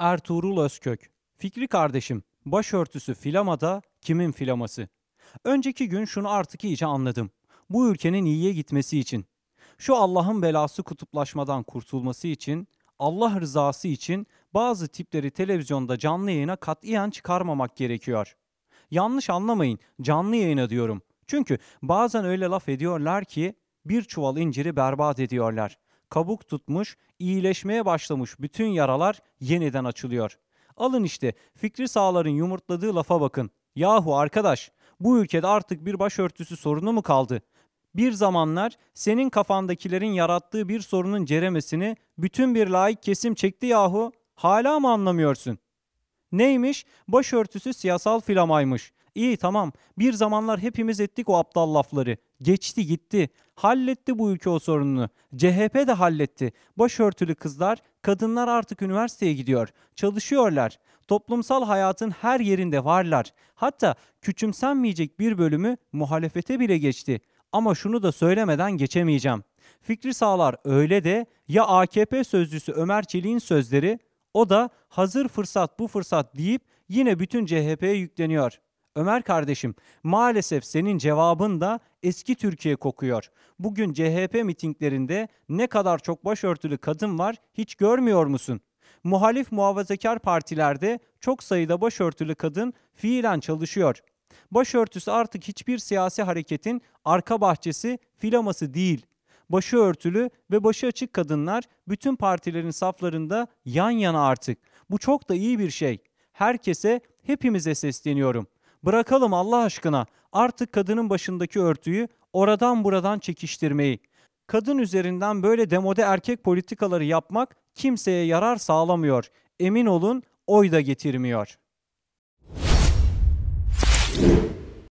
Ertuğrul Özkök. Fikri kardeşim, başörtüsü filamada kimin filaması? Önceki gün şunu artık iyice anladım. Bu ülkenin iyiye gitmesi için, şu Allah'ın belası kutuplaşmadan kurtulması için, Allah rızası için bazı tipleri televizyonda canlı yayına katiyen çıkarmamak gerekiyor. Yanlış anlamayın, canlı yayına diyorum. Çünkü bazen öyle laf ediyorlar ki bir çuval inciri berbat ediyorlar kabuk tutmuş, iyileşmeye başlamış bütün yaralar yeniden açılıyor. Alın işte Fikri Sağlar'ın yumurtladığı lafa bakın. Yahu arkadaş bu ülkede artık bir başörtüsü sorunu mu kaldı? Bir zamanlar senin kafandakilerin yarattığı bir sorunun ceremesini bütün bir laik kesim çekti yahu. Hala mı anlamıyorsun? Neymiş? Başörtüsü siyasal filamaymış. İyi tamam. Bir zamanlar hepimiz ettik o aptal lafları. Geçti gitti. Halletti bu ülke o sorununu. CHP de halletti. Başörtülü kızlar, kadınlar artık üniversiteye gidiyor. Çalışıyorlar. Toplumsal hayatın her yerinde varlar. Hatta küçümsenmeyecek bir bölümü muhalefete bile geçti. Ama şunu da söylemeden geçemeyeceğim. Fikri Sağlar öyle de ya AKP sözcüsü Ömer Çelik'in sözleri o da hazır fırsat bu fırsat deyip yine bütün CHP'ye yükleniyor. Ömer kardeşim, maalesef senin cevabın da eski Türkiye kokuyor. Bugün CHP mitinglerinde ne kadar çok başörtülü kadın var hiç görmüyor musun? Muhalif muhafazakar partilerde çok sayıda başörtülü kadın fiilen çalışıyor. Başörtüsü artık hiçbir siyasi hareketin arka bahçesi, filaması değil. Başı örtülü ve başı açık kadınlar bütün partilerin saflarında yan yana artık. Bu çok da iyi bir şey. Herkese, hepimize sesleniyorum. Bırakalım Allah aşkına artık kadının başındaki örtüyü oradan buradan çekiştirmeyi. Kadın üzerinden böyle demode erkek politikaları yapmak kimseye yarar sağlamıyor. Emin olun oy da getirmiyor.